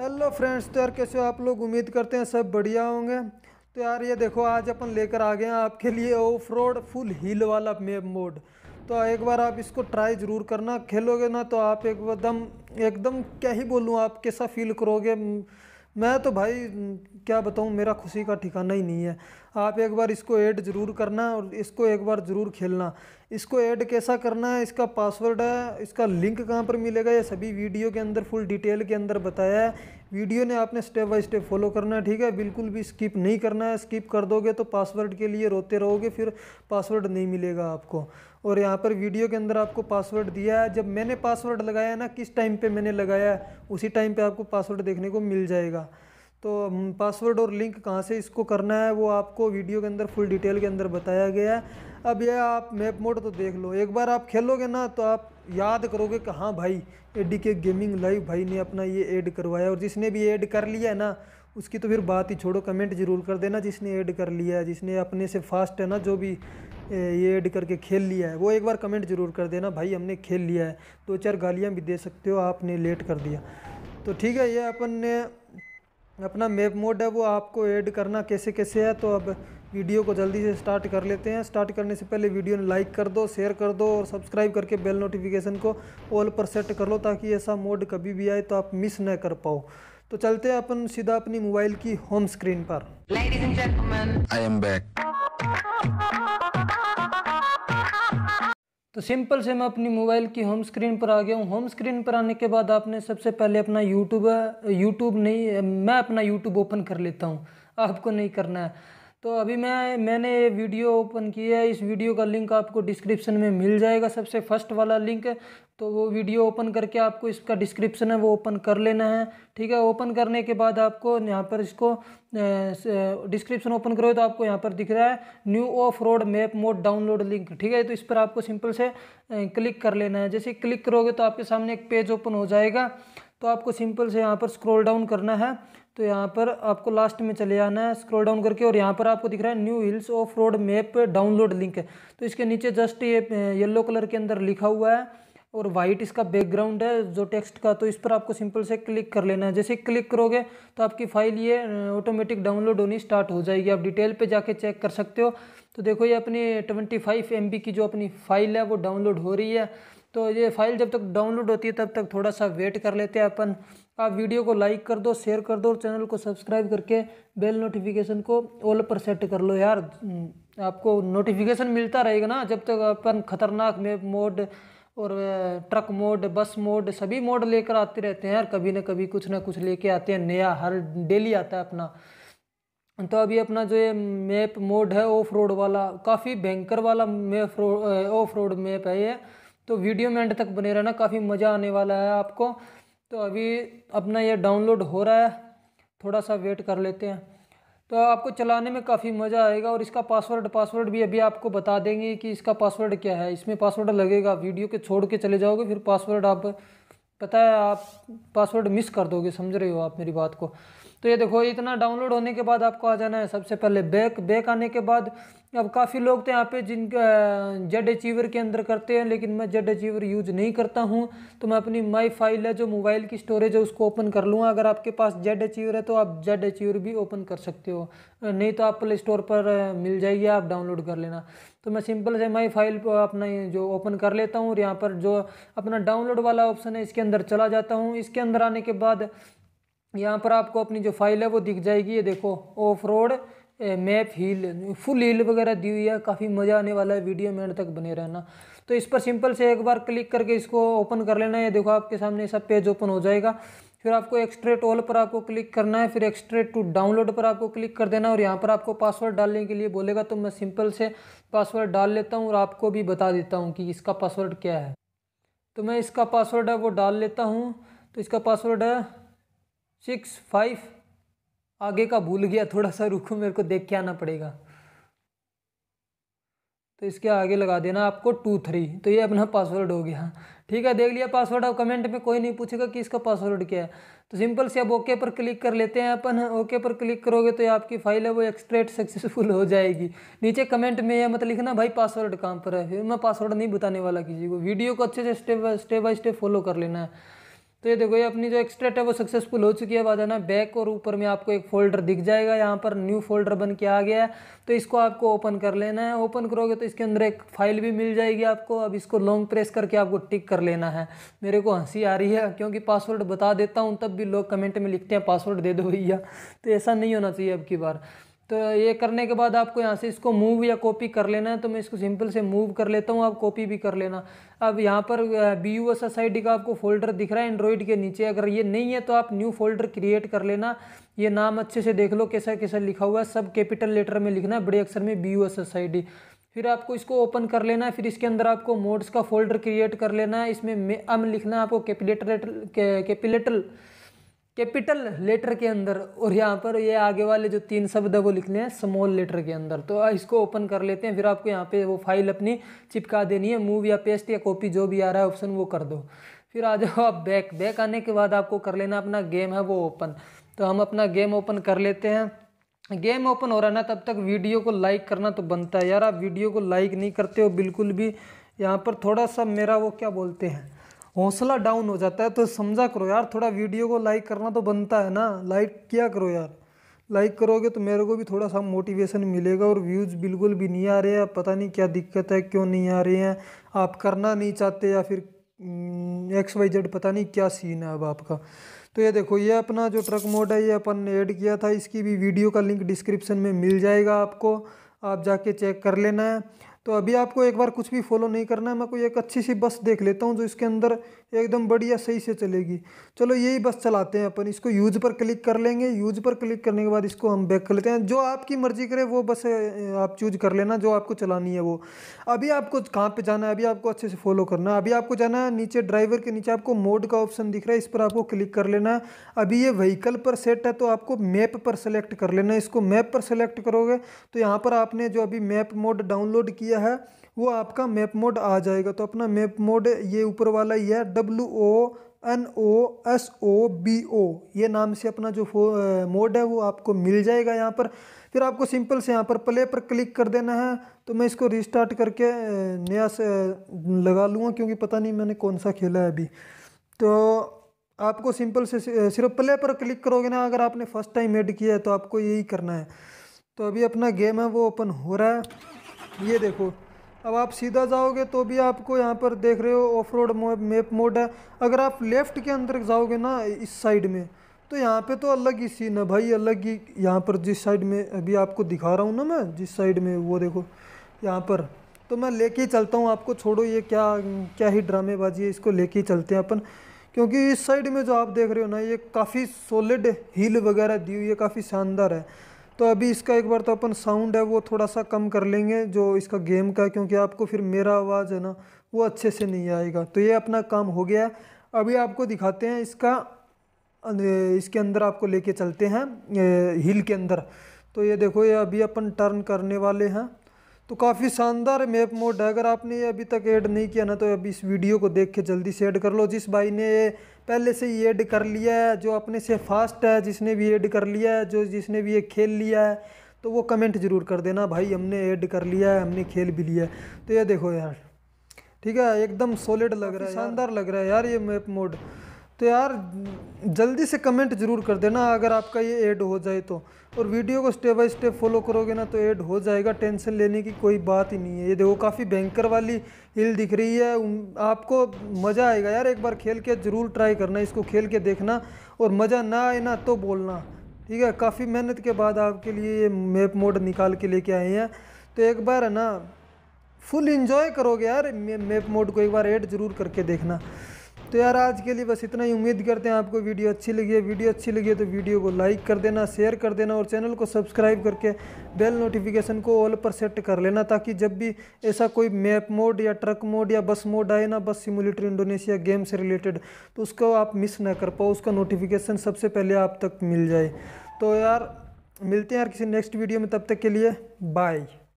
hello friends तो यार कैसे हो आप लोग उम्मीद करते हैं सब बढ़िया होंगे तो यार ये देखो आज अपन लेकर आ गए हैं आपके लिए ऑफ रोड फुल हील वाला मेप मोड तो एक बार आप इसको ट्राई ज़रूर करना खेलोगे ना तो आप एकदम एकदम क्या ही बोलूँ आप कैसा फील करोगे मैं तो भाई क्या बताऊँ मेरा खुशी का ठिकाना ही नहीं है आप एक बार इसको ऐड ज़रूर करना और इसको एक बार ज़रूर खेलना इसको ऐड कैसा करना है इसका पासवर्ड है इसका लिंक कहाँ पर मिलेगा ये सभी वीडियो के अंदर फुल डिटेल के अंदर बताया है वीडियो ने आपने स्टेप बाय स्टेप फॉलो करना है ठीक है बिल्कुल भी स्किप नहीं करना है स्किप कर दोगे तो पासवर्ड के लिए रोते रहोगे फिर पासवर्ड नहीं मिलेगा आपको और यहाँ पर वीडियो के अंदर आपको पासवर्ड दिया है जब मैंने पासवर्ड लगाया ना किस टाइम पे मैंने लगाया है उसी टाइम पे आपको पासवर्ड देखने को मिल जाएगा तो पासवर्ड हम्म, और लिंक कहाँ से इसको करना है वो आपको वीडियो के अंदर फुल डिटेल के अंदर बताया गया है अब यह आप मैप मोड तो देख लो एक बार आप खेलोगे ना तो आप याद करोगे कि हाँ भाई एडी के गेमिंग लाइव भाई ने अपना ये ऐड करवाया और जिसने भी ऐड कर लिया है ना उसकी तो फिर बात ही छोड़ो कमेंट जरूर कर देना जिसने ऐड कर लिया है जिसने अपने से फास्ट है ना जो भी ये ऐड करके खेल लिया है वो एक बार कमेंट जरूर कर देना भाई हमने खेल लिया है दो तो चार गालियाँ भी दे सकते हो आपने लेट कर दिया तो ठीक है ये अपन ने अपना मैप मोड है वो आपको ऐड करना कैसे कैसे है तो अब वीडियो को जल्दी से स्टार्ट कर लेते हैं स्टार्ट करने से पहले वीडियो ने लाइक कर दो शेयर कर दो और सब्सक्राइब करके बेल नोटिफिकेशन को ऑल पर सेट कर लो ताकि ऐसा मोड कभी भी आए तो आप मिस न कर पाओ तो चलते हैं अपन सीधा अपनी मोबाइल की होम स्क्रीन पर आई एम बैक तो सिंपल से मैं अपनी मोबाइल की होम स्क्रीन पर आ गया हूँ होम स्क्रीन पर आने के बाद आपने सबसे पहले अपना यूट्यूब यूट्यूब नहीं मैं अपना यूट्यूब ओपन कर लेता हूँ आपको नहीं करना है तो अभी मैं मैंने ये वीडियो ओपन किया है इस वीडियो का लिंक आपको डिस्क्रिप्शन में मिल जाएगा सबसे फर्स्ट वाला लिंक तो वो वीडियो ओपन करके आपको इसका डिस्क्रिप्शन है वो ओपन कर लेना है ठीक है ओपन करने के बाद आपको यहाँ पर इसको डिस्क्रिप्शन ओपन करो तो आपको यहाँ पर दिख रहा है new off road map mode download link ठीक है तो इस पर आपको सिंपल से क्लिक कर लेना है जैसे क्लिक करोगे तो आपके सामने एक पेज ओपन हो जाएगा तो आपको सिंपल से यहाँ पर स्क्रोल डाउन करना है तो यहाँ पर आपको लास्ट में चले आना है स्क्रॉल डाउन करके और यहाँ पर आपको दिख रहा है new hills off road map download link है तो इसके नीचे जस्ट ये येलो कलर के अंदर लिखा हुआ है और वाइट इसका बैकग्राउंड है जो टेक्स्ट का तो इस पर आपको सिंपल से क्लिक कर लेना है जैसे क्लिक करोगे तो आपकी फाइल ये ऑटोमेटिक डाउनलोड होनी स्टार्ट हो जाएगी आप डिटेल पे जाके चेक कर सकते हो तो देखो ये अपनी 25 फाइव की जो अपनी फाइल है वो डाउनलोड हो रही है तो ये फाइल जब तक डाउनलोड होती है तब तक थोड़ा सा वेट कर लेते हैं अपन आप वीडियो को लाइक कर दो शेयर कर दो और चैनल को सब्सक्राइब करके बेल नोटिफिकेशन को ऑल पर सेट कर लो यार हम्म, आपको नोटिफिकेशन मिलता रहेगा ना जब तक अपन खतरनाक मैप मोड और ट्रक मोड बस मोड सभी मोड लेकर आते रहते हैं यार कभी ना कभी कुछ ना कुछ लेके आते हैं नया हर डेली आता है अपना तो अभी अपना जो ये मैप मोड है ऑफ रोड वाला काफ़ी भयंकर वाला मैप ऑफ रोड मैप है ये तो वीडियो में एंड तक बने रहना काफ़ी मज़ा आने वाला है आपको तो अभी अपना ये डाउनलोड हो रहा है थोड़ा सा वेट कर लेते हैं तो आपको चलाने में काफ़ी मज़ा आएगा और इसका पासवर्ड पासवर्ड भी अभी आपको बता देंगे कि इसका पासवर्ड क्या है इसमें पासवर्ड लगेगा वीडियो के छोड़ के चले जाओगे फिर पासवर्ड आप पता है आप पासवर्ड मिस कर दोगे समझ रहे हो आप मेरी बात को तो ये देखो इतना डाउनलोड होने के बाद आपको आ जाना है सबसे पहले बैक बैक आने के बाद अब काफ़ी लोग तो यहाँ पे जिन जेड अचीवर के अंदर करते हैं लेकिन मैं जेड अचीवर यूज नहीं करता हूँ तो मैं अपनी माई फाइल है जो मोबाइल की स्टोरेज है उसको ओपन कर लूँगा अगर आपके पास जेड अचीवर है तो आप जेड अचीवर भी ओपन कर सकते हो नहीं तो आप प्ले स्टोर पर मिल जाएगी आप डाउनलोड कर लेना तो मैं सिंपल से माई फाइल अपना जो ओपन कर लेता हूँ और यहाँ पर जो अपना डाउनलोड वाला ऑप्शन है इसके अंदर चला जाता हूँ इसके अंदर आने के बाद यहाँ पर आपको अपनी जो फाइल है वो दिख जाएगी ये देखो off road map hill full hill वगैरह दी हुई है काफ़ी मज़ा आने वाला है वीडियो में तक बने रहना तो इस पर सिंपल से एक बार क्लिक करके इसको ओपन कर लेना है देखो आपके सामने सब पेज ओपन हो जाएगा फिर आपको एक्सट्रेट ऑल पर आपको क्लिक करना है फिर एक्सट्रेट टू डाउनलोड पर आपको क्लिक कर देना और यहाँ पर आपको पासवर्ड डालने के लिए बोलेगा तो मैं सिंपल से पासवर्ड डाल लेता हूँ और आपको भी बता देता हूँ कि इसका पासवर्ड क्या है तो मैं इसका पासवर्ड है वो डाल लेता हूँ तो इसका पासवर्ड है सिक्स फाइव आगे का भूल गया थोड़ा सा रुको मेरे को देख के आना पड़ेगा तो इसके आगे लगा देना आपको टू थ्री तो ये अपना पासवर्ड हो गया ठीक है देख लिया पासवर्ड अब कमेंट में कोई नहीं पूछेगा कि इसका पासवर्ड क्या है तो सिंपल से अब ओके पर क्लिक कर लेते हैं अपन ओके पर क्लिक करोगे तो ये आपकी फाइल है वो एक्सट्रेट सक्सेसफुल हो जाएगी नीचे कमेंट में यह मत लिखना भाई पासवर्ड कहाँ पर है फिर मैं पासवर्ड नहीं बताने वाला किसी को वीडियो को अच्छे से step by step by step follow कर लेना है तो ये देखो ये अपनी जो एक्सट्रेट है वो सक्सेसफुल हो चुकी है बाद ना बैक और ऊपर में आपको एक फोल्डर दिख जाएगा यहाँ पर न्यू फोल्डर बन के आ गया है तो इसको आपको ओपन कर लेना है ओपन करोगे तो इसके अंदर एक फाइल भी मिल जाएगी आपको अब इसको लॉन्ग प्रेस करके आपको टिक कर लेना है मेरे को हंसी आ रही है क्योंकि पासवर्ड बता देता हूँ तब भी लोग कमेंट में लिखते हैं पासवर्ड दे दो भैया तो ऐसा नहीं होना चाहिए अब की बार तो ये करने के बाद आपको यहाँ से इसको मूव या कॉपी कर लेना है तो मैं इसको सिंपल से मूव कर लेता हूँ आप कॉपी भी कर लेना अब यहाँ पर B U S S I D का आपको फोल्डर दिख रहा है एंड्रॉयड के नीचे अगर ये नहीं है तो आप न्यू फोल्डर क्रिएट कर लेना ये नाम अच्छे से देख लो कैसा कैसा लिखा हुआ है सब कैपिटल लेटर में लिखना है बड़े अक्षर में B U S S I D फिर आपको इसको ओपन कर लेना है फिर इसके अंदर आपको मोड्स का फोल्डर क्रिएट कर लेना है इसमें अम लिखना है आपको कैपिलेटर कैपिलेटल कैपिटल लेटर के अंदर और यहाँ पर ये आगे वाले जो तीन शब्द है वो लिखने हैं स्मॉल लेटर के अंदर तो इसको ओपन कर लेते हैं फिर आपको यहाँ पे वो फाइल अपनी चिपका देनी है मूव या पेस्ट या कॉपी जो भी आ रहा है ऑप्शन वो कर दो फिर आ जाओ आप बैक बैक आने के बाद आपको कर लेना अपना गेम है वो ओपन तो हम अपना गेम ओपन कर लेते हैं गेम ओपन हो रहा ना तब तक वीडियो को लाइक करना तो बनता है यार आप वीडियो को लाइक नहीं करते हो बिल्कुल भी यहाँ पर थोड़ा सा मेरा वो क्या बोलते हैं हौसला डाउन हो जाता है तो समझा करो यार थोड़ा वीडियो को लाइक करना तो बनता है ना लाइक किया करो यार लाइक करोगे तो मेरे को भी थोड़ा सा मोटिवेशन मिलेगा और व्यूज़ बिल्कुल भी नहीं आ रहे हैं पता नहीं क्या दिक्कत है क्यों नहीं आ रहे हैं आप करना नहीं चाहते या फिर एक्स वाई जेड पता नहीं क्या सीन है अब आपका तो ये देखो ये अपना जो ट्रक मोड है ये अपन ने ऐड किया था इसकी भी वीडियो का लिंक डिस्क्रिप्शन में मिल जाएगा आपको आप जाके चेक कर लेना है तो अभी आपको एक बार कुछ भी फॉलो नहीं करना है मैं कोई एक अच्छी सी बस देख लेता हूँ जो इसके अंदर एकदम बढ़िया सही से चलेगी चलो यही बस चलाते हैं अपन इसको यूज पर क्लिक कर लेंगे यूज पर क्लिक करने के बाद इसको हम बैक कर लेते हैं जो आपकी मर्जी करे वो बस आप चूज कर लेना जो आपको चलानी है वो अभी आपको कहाँ पर जाना है अभी आपको अच्छे से फॉलो करना है अभी आपको जाना है नीचे ड्राइवर के नीचे आपको मोड का ऑप्शन दिख रहा है इस पर आपको क्लिक कर लेना है अभी ये व्हीकल पर सेट है तो आपको मैप पर सेलेक्ट कर लेना है इसको मैप पर सेलेक्ट करोगे तो यहाँ पर आपने जो अभी मैप मोड डाउनलोड किया है वो आपका मैप मोड आ जाएगा तो अपना मैप मोड ये ऊपर वाला ही है W O N O S O B O ये नाम से अपना जो मोड है वो आपको मिल जाएगा यहाँ पर फिर आपको सिंपल से यहाँ पर प्ले पर क्लिक कर देना है तो मैं इसको रिस्टार्ट करके नया से लगा लूँगा क्योंकि पता नहीं मैंने कौन सा खेला है अभी तो आपको सिंपल से सिर्फ प्ले पर क्लिक करोगे ना अगर आपने फर्स्ट टाइम एड किया है तो आपको यही करना है तो अभी अपना गेम है वो ओपन हो रहा है ये देखो अब आप सीधा जाओगे तो भी आपको यहाँ पर देख रहे हो ऑफ रोड मैप मोड है अगर आप लेफ़्ट के अंदर जाओगे ना इस साइड में तो यहाँ पे तो अलग ही सीन है भाई अलग ही यहाँ पर जिस साइड में अभी आपको दिखा रहा हूँ ना मैं जिस साइड में वो देखो यहाँ पर तो मैं लेके ही चलता हूँ आपको छोड़ो ये क्या क्या ही ड्रामेबाजी है इसको लेके ही चलते हैं अपन क्योंकि इस साइड में जो आप देख रहे हो ना ये काफ़ी सॉलिड हील वगैरह दी हुई है काफ़ी शानदार है तो अभी इसका एक बार तो अपन साउंड है वो थोड़ा सा कम कर लेंगे जो इसका गेम का है क्योंकि आपको फिर मेरा आवाज़ है ना वो अच्छे से नहीं आएगा तो ये अपना काम हो गया है अभी आपको दिखाते हैं इसका इसके अंदर आपको लेके चलते हैं हिल के अंदर तो ये देखो ये अभी अपन टर्न करने वाले हैं तो काफ़ी शानदार मैप मोड है अगर आपने अभी तक ऐड नहीं किया ना तो अभी इस वीडियो को देख के जल्दी से ऐड कर लो जिस भाई ने पहले से ही ऐड कर लिया है जो अपने से फास्ट है जिसने भी ऐड कर लिया है जो जिसने भी ये खेल लिया है तो वो कमेंट ज़रूर कर देना भाई हमने ऐड कर लिया है हमने खेल भी लिया है तो ये देखो यार ठीक है एकदम सॉलिड लग रहा है शानदार लग रहा है यार ये मैप मोड तो यार जल्दी से कमेंट जरूर कर देना अगर आपका ये ऐड हो जाए तो और वीडियो को स्टेप बाय स्टेप फॉलो करोगे ना तो ऐड हो जाएगा टेंशन लेने की कोई बात ही नहीं है ये देखो काफ़ी भयंकर वाली हिल दिख रही है आपको मज़ा आएगा यार एक बार खेल के ज़रूर ट्राई करना इसको खेल के देखना और मज़ा ना आए ना तो बोलना ठीक है काफ़ी मेहनत के बाद आपके लिए ये मैप मोड निकाल के लेके आए हैं तो एक बार है ना फुल इन्जॉय करोगे यार मैप मोड को एक बार ऐड ज़रूर करके देखना तो यार आज के लिए बस इतना ही उम्मीद करते हैं आपको वीडियो अच्छी लगी है वीडियो अच्छी लगी है तो वीडियो को लाइक कर देना शेयर कर देना और चैनल को सब्सक्राइब करके बेल नोटिफिकेशन को ऑल पर सेट कर लेना ताकि जब भी ऐसा कोई मैप मोड या ट्रक मोड या बस मोड आए ना बस सिमुलेटर इंडोनेशिया गेम से रिलेटेड तो उसको आप मिस ना कर पाओ उसका नोटिफिकेशन सबसे पहले आप तक मिल जाए तो यार मिलते हैं यार किसी नेक्स्ट वीडियो में तब तक के लिए बाय